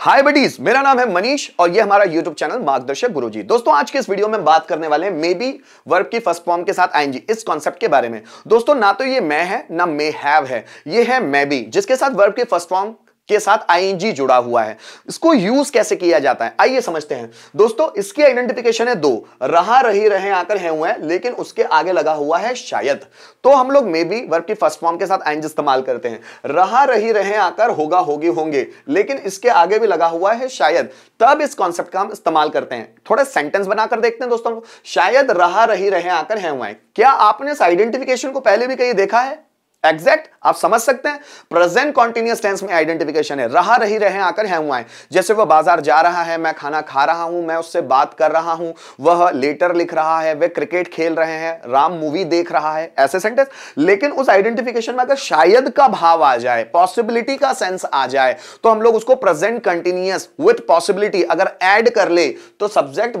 हाय buddies मेरा नाम है मनीष और ये हमारा यूट्यूब चैनल मार्गदर्शक गुरुजी दोस्तों आज के इस वीडियो में बात करने वाले हैं मे बी वर्ब की फर्स्ट फॉर्म के साथ आएंगी इस कॉन्सेप्ट के बारे में दोस्तों ना तो ये मैं है ना मे हैव है ये है मे बी जिसके साथ वर्ब की फर्स्ट फॉर्म के साथ आईएनजी जुड़ा हुआ है इसको यूज कैसे किया जाता है आइए समझते हैं दोस्तों इसकी आइडेंटिफिकेशन है दो रहा रही रहे आकर है हुए हैं लेकिन उसके आगे लगा हुआ है शायद तो हम लोग मे बी वर्क की फर्स्ट फॉर्म के साथ आईएनजी इस्तेमाल करते हैं रहा रही रहे आकर होगा होगी होंगे लेकिन इसके आगे भी लगा हुआ है शायद तब इस कॉन्सेप्ट का हम इस्तेमाल करते हैं थोड़ा सेंटेंस बनाकर देखते हैं दोस्तों शायद रहा रही रहे आकर है हुए क्या आपने इस आइडेंटिफिकेशन को पहले भी कहीं देखा है एग्जैक्ट आप समझ सकते हैं प्रेजेंट कॉन्टिन्यूस टेंस में आइडेंटिफिकेशन है रहा रही रहे आकर है हुआ है जैसे वह बाजार जा रहा है मैं खाना खा रहा हूं मैं उससे बात कर रहा हूं वह लेटर लिख रहा है वे क्रिकेट खेल रहे हैं राम मूवी देख रहा है ऐसे सेंटेंस लेकिन उस आइडेंटिफिकेशन में अगर शायद का भाव आ जाए पॉसिबिलिटी का सेंस आ जाए तो हम लोग उसको प्रेजेंट कंटिन्यूस विथ पॉसिबिलिटी अगर एड कर ले तो सब्जेक्ट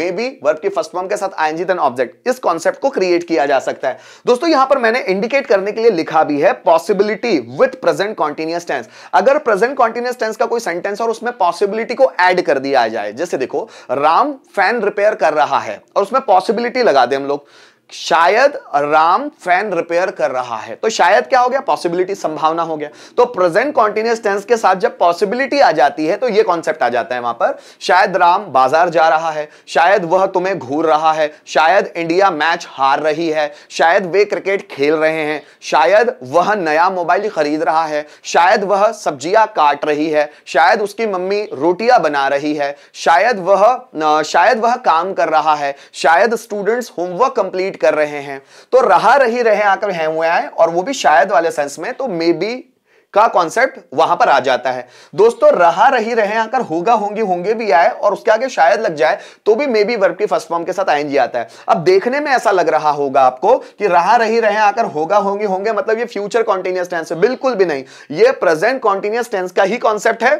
मे बी वर्क की फर्स्ट फॉर्म के साथ आई एनजी ऑब्जेक्ट इस कॉन्सेप्ट को क्रिएट किया जा सकता है दोस्तों यहां पर मैंने इंडिकेट करने के लिए लिखा भी है possibility with present continuous tense अगर प्रेजेंट कॉन्टिन्यूस टेंस का कोई सेंटेंस और उसमें पॉसिबिलिटी को ऐड कर दिया जाए जैसे देखो राम फैन रिपेयर कर रहा है और उसमें पॉसिबिलिटी लगा दे हम लोग शायद राम फैन रिपेयर कर रहा है तो शायद क्या हो गया पॉसिबिलिटी संभावना हो गया तो प्रेजेंट कॉन्टिन्यूस टेंस के साथ जब पॉसिबिलिटी आ जाती है तो ये कॉन्सेप्ट आ जाता है वहां पर शायद राम बाजार जा रहा है शायद वह तुम्हें घूर रहा है शायद इंडिया मैच हार रही है शायद वे क्रिकेट खेल रहे हैं शायद वह नया मोबाइल खरीद रहा है शायद वह सब्जियां काट रही है शायद उसकी मम्मी रोटियां बना रही है शायद वह शायद वह काम कर रहा है शायद स्टूडेंट्स होमवर्क कंप्लीट कर रहे हैं तो रहा रही रहे आकर हैं हुए आए और वो भी शायद वाले सेंस में तो मे बी का कॉन्सेप्ट वहां पर आ जाता है दोस्तों रहा रही रहे आकर होगा होंगी होंगे भी आए और उसके आगे शायद लग जाए तो भी मे बी वर्ब की फर्स्ट फॉर्म के साथ आएनजी आता है अब देखने में ऐसा लग रहा होगा आपको कि रहा रही रहे आकर होगा होंगे होंगे मतलब ये फ्यूचर कॉन्टिन्यूस टेंस है बिल्कुल भी नहीं ये प्रेजेंट कॉन्टिन्यूस टेंस का ही कॉन्सेप्ट है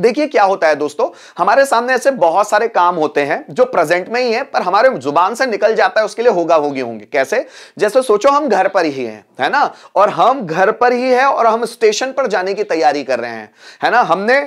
देखिए क्या होता है दोस्तों हमारे सामने ऐसे बहुत सारे काम होते हैं जो प्रेजेंट में ही है पर हमारे जुबान से निकल जाता है उसके लिए होगा होगी होंगे कैसे जैसे सोचो हम घर पर ही हैं है ना और हम घर पर ही है और हम स्टेशन पर जाने की तैयारी कर रहे हैं है ना हमने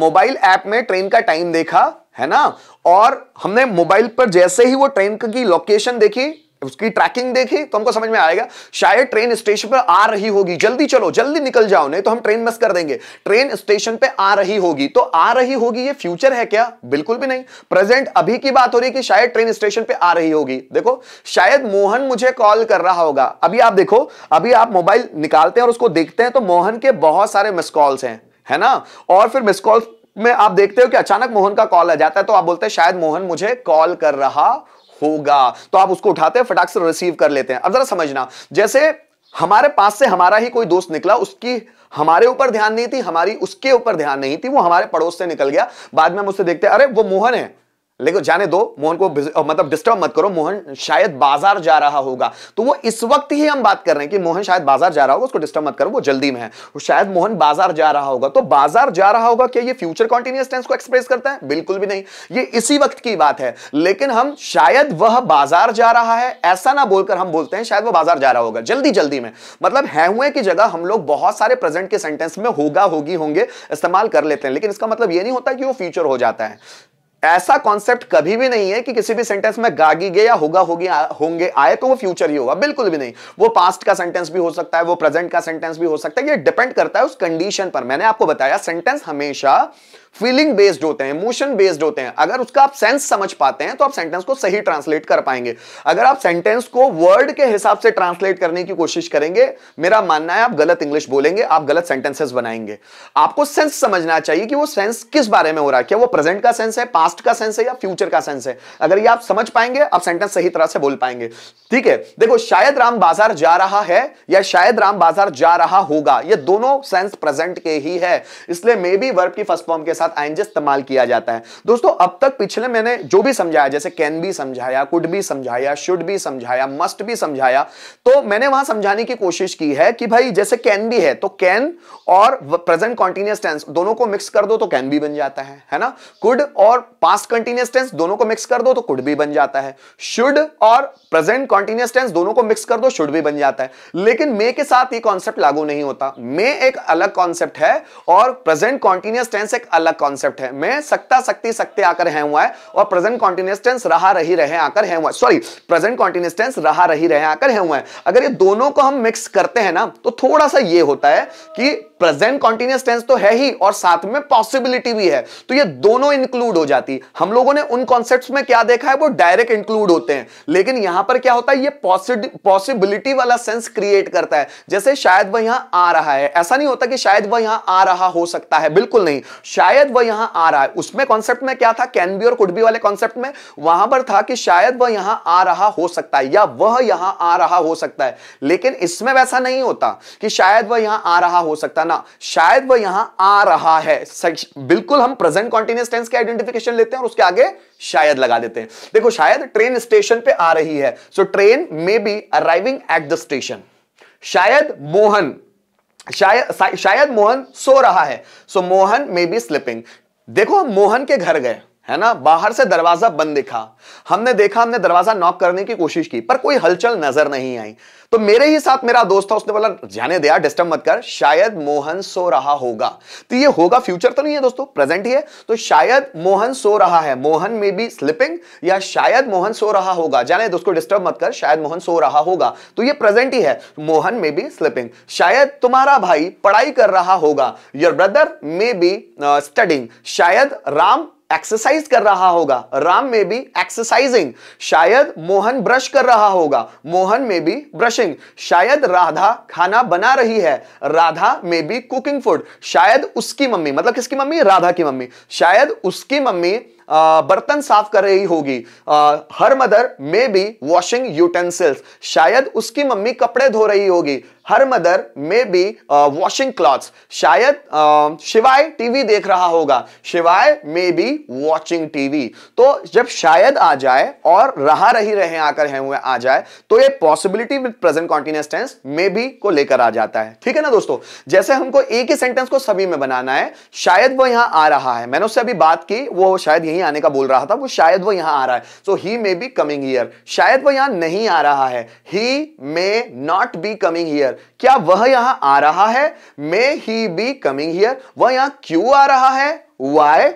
मोबाइल ऐप में ट्रेन का टाइम देखा है ना और हमने मोबाइल पर जैसे ही वो ट्रेन की लोकेशन देखी उसकी ट्रैकिंग देखी तो हमको समझ में आएगा शायद ट्रेन स्टेशन पर आ रही होगी जल्दी चलो जल्दी निकल जाओ नहीं तो हम ट्रेन मिस कर देंगे ट्रेन स्टेशन पे आ रही होगी तो आ रही होगी ये फ्यूचर है क्या बिल्कुल भी नहीं प्रेजेंट अभी की बात हो रही है कि शायद ट्रेन स्टेशन पे आ रही होगी देखो शायद मोहन मुझे कॉल कर रहा होगा अभी आप देखो अभी आप मोबाइल निकालते हैं और उसको देखते हैं तो मोहन के बहुत सारे मिस कॉल्स हैं है ना और फिर मिस कॉल में आप देखते हो कि अचानक मोहन का कॉल आ जाता है तो आप बोलते हैं शायद मोहन मुझे कॉल कर रहा होगा तो आप उसको उठाते हैं फटाक से रिसीव कर लेते हैं अब जरा समझना जैसे हमारे पास से हमारा ही कोई दोस्त निकला उसकी हमारे ऊपर ध्यान नहीं थी हमारी उसके ऊपर ध्यान नहीं थी वो हमारे पड़ोस से निकल गया बाद में हम उससे देखते हैं अरे वो मोहन है लेकिन जाने दो मोहन को मतलब डिस्टर्ब मत करो मोहन शायद बाजार जा रहा होगा तो वो इस वक्त ही हम बात कर रहे हैं कि मोहन शायद बाजार जा रहा होगा उसको डिस्टर्ब मत करो वो जल्दी में है वो शायद मोहन बाजार जा रहा होगा तो बाजार जा रहा होगा क्या ये फ्यूचर कॉन्टिन्यूस टेंस को एक्सप्रेस करता है बिल्कुल भी नहीं ये इसी वक्त की बात है लेकिन हम शायद वह बाजार जा रहा है ऐसा ना बोलकर हम बोलते हैं शायद वह बाजार जा रहा होगा जल्दी जल्दी में मतलब है हुए की जगह हम लोग बहुत सारे प्रेजेंट के सेंटेंस में होगा होगी होंगे इस्तेमाल कर लेते हैं लेकिन इसका मतलब यह नहीं होता कि वो फ्यूचर हो जाता है ऐसा कॉन्सेप्ट कभी भी नहीं है कि किसी भी सेंटेंस में गागी गे या होगा होगी होंगे आए तो वो फ्यूचर ही होगा बिल्कुल भी नहीं वो पास्ट का सेंटेंस भी हो सकता है वो प्रेजेंट का सेंटेंस भी हो सकता है ये डिपेंड करता है उस कंडीशन पर मैंने आपको बताया सेंटेंस हमेशा फीलिंग बेस्ड होते हैं इमोशन बेस्ड होते हैं अगर उसका आप सेंस समझ पाते हैं तो आप सेंटेंस को सही ट्रांसलेट कर पाएंगे अगर आप सेंटेंस को वर्ड के हिसाब से ट्रांसलेट करने की कोशिश करेंगे मेरा मानना है आप गलत इंग्लिश बोलेंगे आप गलत सेंटेंसेस बनाएंगे आपको सेंस समझना चाहिए कि वो सेंस किस बारे में हो रहा है क्या वो प्रेजेंट का सेंस है पास्ट पास्ट का सेंस है या फ्यूचर का सेंस है अगर ये आप समझ पाएंगे आप सेंटेंस सही तरह से बोल पाएंगे ठीक है देखो शायद राम बाजार जा रहा है या शायद राम बाजार जा रहा होगा ये दोनों सेंस प्रेजेंट के ही है इसलिए मे बी वर्ब की फर्स्ट फॉर्म के साथ आएंगे इस्तेमाल किया जाता है दोस्तों अब तक पिछले मैंने जो भी समझाया जैसे कैन भी समझाया कुड भी समझाया शुड भी समझाया मस्ट भी समझाया तो मैंने वहां समझाने की कोशिश की है कि भाई जैसे कैन भी है तो कैन और प्रेजेंट कॉन्टिन्यूस टेंस दोनों को मिक्स कर दो तो कैन भी बन जाता है है ना कुड और पास्ट कंटिन्यूस टेंस दोनों को मिक्स कर दो तो कुड भी बन जाता है शुड और प्रेजेंट कंटिन्यूस टेंस दोनों को मिक्स कर दो शुड भी बन जाता है लेकिन मे के साथ ये कॉन्सेप्ट लागू नहीं होता मे एक अलग कॉन्सेप्ट है और प्रेजेंट कॉन्टिन्यूस टेंस एक अलग कॉन्सेप्ट है मैं सकता सकती सकते आकर है हुआ है और प्रेजेंट कॉन्टिन्यूस टेंस रहा रही रहे आकर है हुआ सॉरी प्रेजेंट कॉन्टिन्यूस टेंस रहा रही रहे आकर है हुआ है अगर ये दोनों को हम मिक्स करते हैं ना तो थोड़ा सा ये होता है कि प्रेजेंट कॉन्टिन्यूस टेंस तो है ही और साथ में पॉसिबिलिटी भी है तो ये दोनों इंक्लूड हो जाती हम लोगों ने उन कॉन्सेप्ट में क्या देखा है वो डायरेक्ट इंक्लूड होते हैं लेकिन यहां पर क्या होता है ये पॉसिबिलिटी वाला सेंस क्रिएट करता है जैसे शायद वह यहां आ रहा है ऐसा नहीं होता कि शायद वह यहां आ रहा हो सकता है बिल्कुल नहीं शायद वह यहां आ रहा है उसमें कॉन्सेप्ट में क्या था कैन बी और कुड बी वाले कॉन्सेप्ट में वहां पर था कि शायद वह यहां आ रहा हो सकता है या वह यहां आ रहा हो सकता है लेकिन इसमें वैसा नहीं होता कि शायद वह यहां आ रहा हो सकता जाना शायद वह यहां आ रहा है बिल्कुल हम प्रेजेंट कॉन्टिन्यूस टेंस के आइडेंटिफिकेशन लेते हैं और उसके आगे शायद लगा देते हैं देखो शायद ट्रेन स्टेशन पे आ रही है so train may be arriving at the station शायद मोहन शायद शायद मोहन सो रहा है so Mohan may be sleeping देखो हम मोहन के घर गए है ना बाहर से दरवाजा बंद दिखा हमने देखा हमने दरवाजा नॉक करने की कोशिश की पर कोई हलचल नजर नहीं आई तो मेरे ही साथ मेरा दोस्त था उसने बोला जाने दिया डिस्टर्ब मत कर शायद मोहन सो रहा होगा तो ये होगा फ्यूचर तो नहीं है दोस्तों प्रेजेंट ही है तो शायद मोहन सो रहा है मोहन में भी स्लिपिंग या शायद मोहन सो रहा होगा जाने दोस्तों डिस्टर्ब मत कर शायद मोहन सो रहा होगा तो ये प्रेजेंट ही है मोहन में भी स्लिपिंग शायद तुम्हारा भाई पढ़ाई कर रहा होगा your brother may be studying शायद राम एक्सरसाइज कर रहा होगा राम में बी एक्सरसाइजिंग शायद मोहन ब्रश कर रहा होगा मोहन में बी ब्रशिंग शायद राधा खाना बना रही है राधा में बी कुकिंग फूड शायद उसकी मम्मी मतलब किसकी मम्मी राधा की मम्मी शायद उसकी मम्मी बर्तन साफ कर रही होगी her mother may be washing utensils शायद उसकी मम्मी कपड़े धो रही होगी her mother may be washing clothes शायद uh, शिवाय टीवी देख रहा होगा शिवाय मे बी वॉचिंग टीवी तो जब शायद आ जाए और रहा रही रहे आकर है हुए आ जाए तो ये possibility with present continuous tense may be को लेकर आ जाता है ठीक है ना दोस्तों जैसे हमको एक ही सेंटेंस को सभी में बनाना है शायद वो यहां आ रहा है मैंने उससे अभी बात की वो शायद यहीं आने का बोल रहा था वो शायद वो यहां आ रहा है so he may be coming here शायद वो यहां नहीं आ रहा है he may not be coming here क्या वह यहां आ रहा है may he be coming here वह यहां क्यों आ रहा है why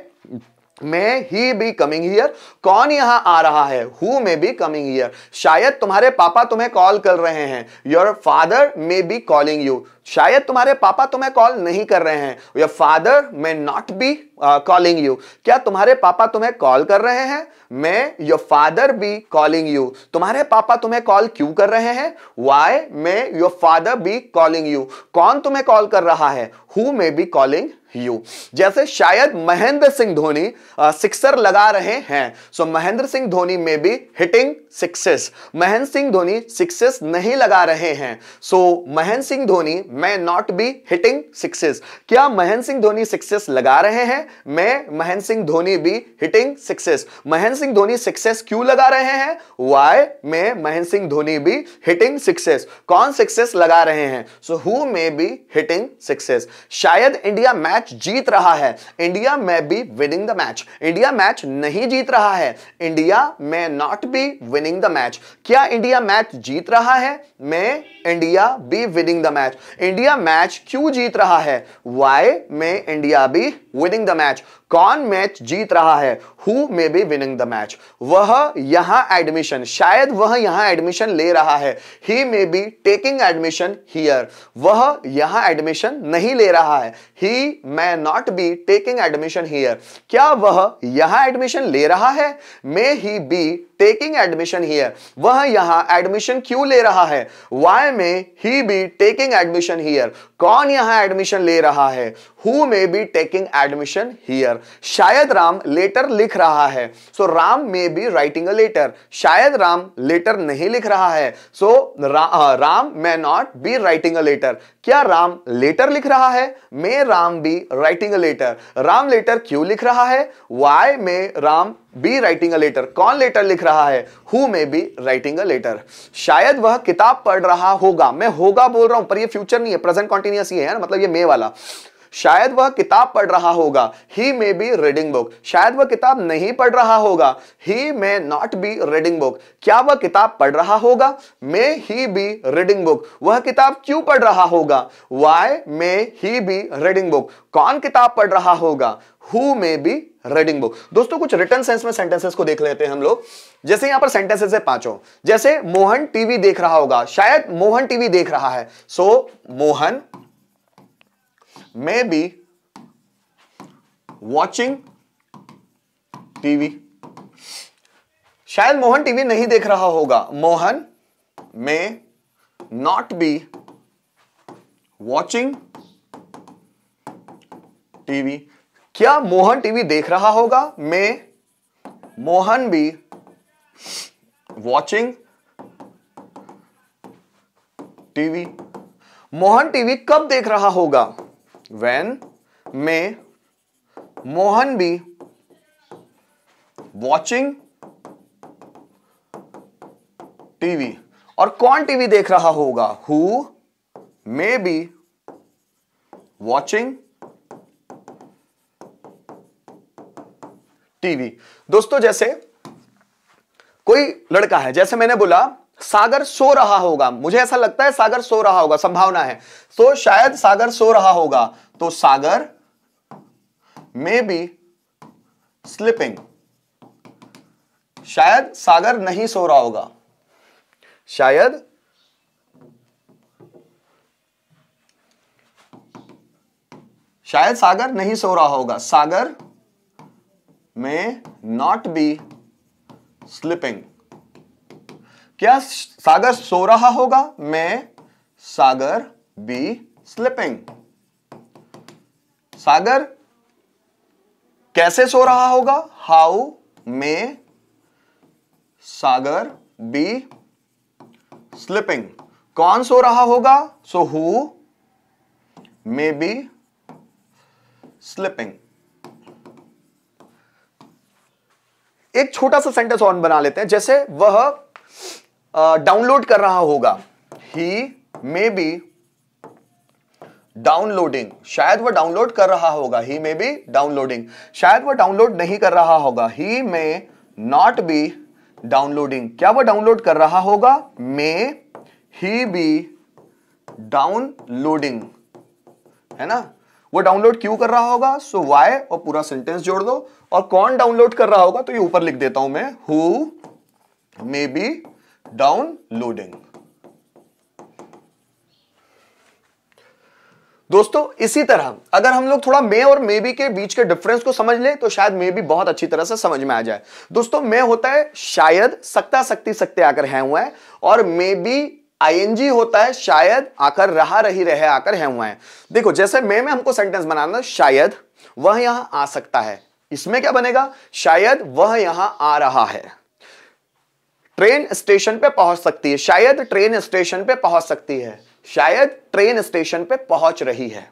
may he be coming here कौन यहां आ रहा है who may be coming here शायद तुम्हारे पापा तुम्हें कॉल कर रहे हैं your father may be calling you शायद तुम्हारे पापा तुम्हें कॉल नहीं कर रहे हैं your father may not be calling you क्या तुम्हारे पापा तुम्हें कॉल कर रहे हैं may your father be calling you तुम्हारे पापा तुम्हें कॉल क्यों कर रहे हैं why may your father be calling you कौन तुम्हें कॉल कर रहा है who may be calling you जैसे शायद महेंद्र सिंह धोनी सिक्सर लगा रहे हैं सो Mahendra Singh Dhoni may be hitting sixes Mahendra Singh Dhoni sixes नहीं लगा रहे हैं सो महेंद्र सिंह धोनी मैं नॉट बी हिटिंग सिक्सेस क्या महेंद्र सिंह धोनी सिक्सेस लगा रहे हैं मैं Mahendra Singh Dhoni be hitting sixes Mahendra Singh Dhoni sixes क्यों लगा रहे हैं वाई मैं Mahendra Singh Dhoni be hitting sixes कौन सिक्सेस लगा रहे हैं so who may be hitting sixes शायद इंडिया मैच मैच जीत रहा है India may be winning the match India match नहीं जीत रहा है India may not be winning the match क्या इंडिया मैच जीत रहा है may India be winning the match India match क्यों जीत रहा है why may India be winning the match कौन मैच जीत रहा है who may be winning the match वह यहां एडमिशन शायद वह यहां एडमिशन ले रहा है he may be taking admission here वह यहां एडमिशन नहीं ले रहा है he may not be taking admission here क्या वह यहां एडमिशन ले रहा है may he be taking admission here वह यहां एडमिशन क्यों ले रहा है why may he be taking admission here? कौन यहां एडमिशन ले रहा है who may be taking admission here शायद राम लेटर लिख रहा है so so, Ram may be writing a letter शायद राम लेटर नहीं लिख रहा है सो so, रा, Ram may not be writing a letter क्या राम लेटर लिख रहा है may Ram be writing a letter Ram letter क्यों लिख रहा है why may Ram be writing a letter कौन लेटर लिख रहा है who may be writing a letter शायद वह किताब पढ़ रहा होगा मैं होगा बोल रहा हूं पर ये फ्यूचर नहीं है प्रेजेंट कॉन्टिन्यू कंटिन्यूस ये है ना मतलब ये मे वाला शायद वह किताब पढ़ रहा होगा he may be reading book शायद वह किताब नहीं पढ़ रहा होगा he may not be reading book क्या वह किताब पढ़ रहा होगा may he be reading book वह किताब क्यों पढ़ रहा होगा why may he be reading book कौन किताब पढ़ रहा होगा who may be reading book दोस्तों कुछ रिटर्न सेंस में सेंटेंसेस को देख लेते हैं हम लोग जैसे यहां पर सेंटेंसेस है पांचों जैसे मोहन टीवी देख रहा होगा शायद मोहन टीवी देख रहा है so so, Mohan may be watching TV शायद मोहन टीवी नहीं देख रहा होगा Mohan may not be watching TV क्या मोहन टीवी देख रहा होगा may Mohan be watching TV Mohan TV कब देख रहा होगा when may Mohan be watching TV? और कौन टीवी देख रहा होगा who may be watching TV दोस्तों जैसे कोई लड़का है जैसे मैंने बोला सागर सो रहा होगा मुझे ऐसा लगता है सागर सो रहा होगा संभावना है तो शायद सागर सो रहा होगा तो सागर मे बी स्लिपिंग शायद सागर नहीं सो रहा होगा शायद शायद सागर नहीं सो रहा होगा सागर में नॉट बी स्लिपिंग क्या सागर सो रहा होगा मैं सागर बी स्लिपिंग सागर कैसे सो रहा होगा how may Sagar be sleeping कौन सो रहा होगा so who may be sleeping एक छोटा सा सेंटेंस ऑन बना लेते हैं जैसे वह डाउनलोड कर रहा होगा ही मे बी डाउनलोडिंग शायद वह डाउनलोड कर रहा होगा ही मे बी डाउनलोडिंग शायद वह डाउनलोड नहीं कर रहा होगा he may not be downloading क्या वह डाउनलोड कर रहा होगा मे ही बी डाउनलोडिंग है ना वो डाउनलोड क्यों कर रहा होगा सो so वाई और पूरा सेंटेंस जोड़ दो और कौन डाउनलोड कर रहा होगा तो ये ऊपर लिख देता हूं मैं who may be downloading दोस्तों इसी तरह अगर हम लोग थोड़ा मे और मे बी के बीच के डिफरेंस को समझ ले तो शायद मे बी बहुत अच्छी तरह से समझ में आ जाए दोस्तों मे होता है शायद सकता सकती सकते आकर है हुआ है और मे बी आईएनजी होता है शायद आकर रहा रही रहे आकर है हुआ है देखो जैसे मे में हमको सेंटेंस बनाना शायद वह यहां आ सकता है इसमें क्या बनेगा शायद वह यहां आ रहा है ट्रेन स्टेशन पे पहुंच सकती है शायद ट्रेन स्टेशन पे पहुंच सकती है शायद ट्रेन स्टेशन पे पहुंच रही है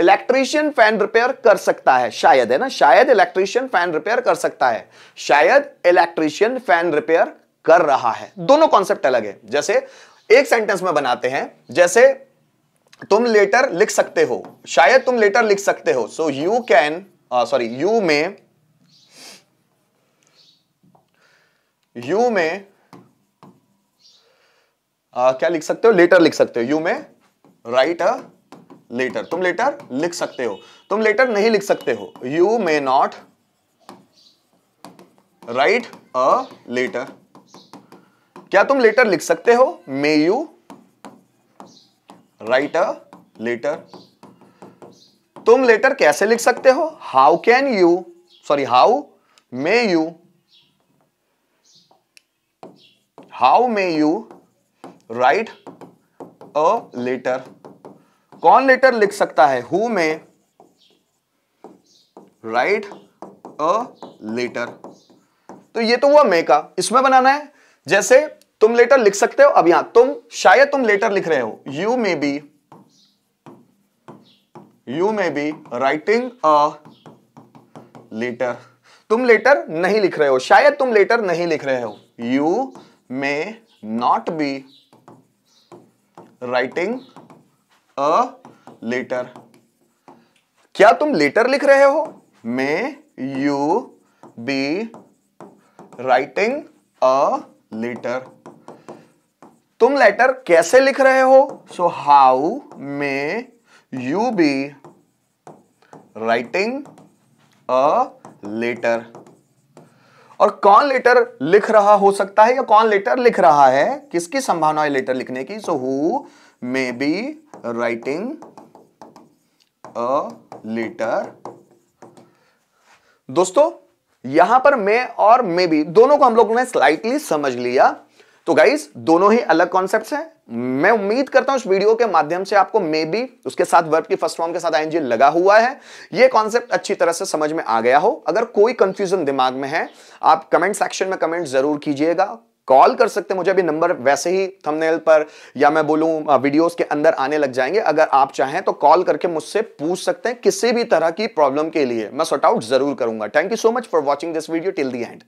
इलेक्ट्रीशियन फैन रिपेयर कर सकता है शायद है ना शायद इलेक्ट्रीशियन फैन रिपेयर कर सकता है शायद इलेक्ट्रीशियन फैन रिपेयर कर रहा है दोनों कॉन्सेप्ट अलग है जैसे एक सेंटेंस में बनाते हैं जैसे तुम लेटर लिख सकते हो शायद तुम लेटर लिख सकते हो so you can sorry you may you may ah, क्या लिख सकते हो लेटर लिख सकते हो you may write a letter तुम लेटर लिख सकते हो तुम लेटर नहीं लिख सकते हो you may not write a letter क्या तुम लेटर लिख सकते हो may you write a letter तुम लेटर कैसे लिख सकते हो how can you sorry how may you how may you write a letter कौन लेटर लिख सकता है हु में राइट अ लेटर तो ये तो हुआ मे का इसमें बनाना है जैसे तुम लेटर लिख सकते हो अब यहां तुम शायद तुम लेटर लिख रहे हो you may be you may be writing a letter तुम लेटर नहीं लिख रहे हो शायद तुम लेटर नहीं लिख रहे हो you may not be writing a letter क्या तुम लेटर लिख रहे हो may you be writing a letter तुम लेटर कैसे लिख रहे हो so how may you be writing a letter और कौन लेटर लिख रहा हो सकता है या कौन लेटर लिख रहा है किसकी संभावना है लेटर लिखने की so who may be writing a letter दोस्तों यहां पर मे और मे बी दोनों को हम लोगों ने स्लाइटली समझ लिया तो गाइज दोनों ही अलग कॉन्सेप्ट हैं मैं उम्मीद करता हूं इस वीडियो के माध्यम से आपको मे बी उसके साथ वर्ब की फर्स्ट फॉर्म के साथ आई लगा हुआ है ये कॉन्सेप्ट अच्छी तरह से समझ में आ गया हो अगर कोई कंफ्यूजन दिमाग में है आप कमेंट सेक्शन में कमेंट जरूर कीजिएगा कॉल कर सकते हैं मुझे अभी नंबर वैसे ही थंबनेल पर या मैं बोलूं वीडियोस के अंदर आने लग जाएंगे अगर आप चाहें तो कॉल करके मुझसे पूछ सकते हैं किसी भी तरह की प्रॉब्लम के लिए मैं सॉर्ट आउट जरूर करूंगा thank you so much for watching this video till the and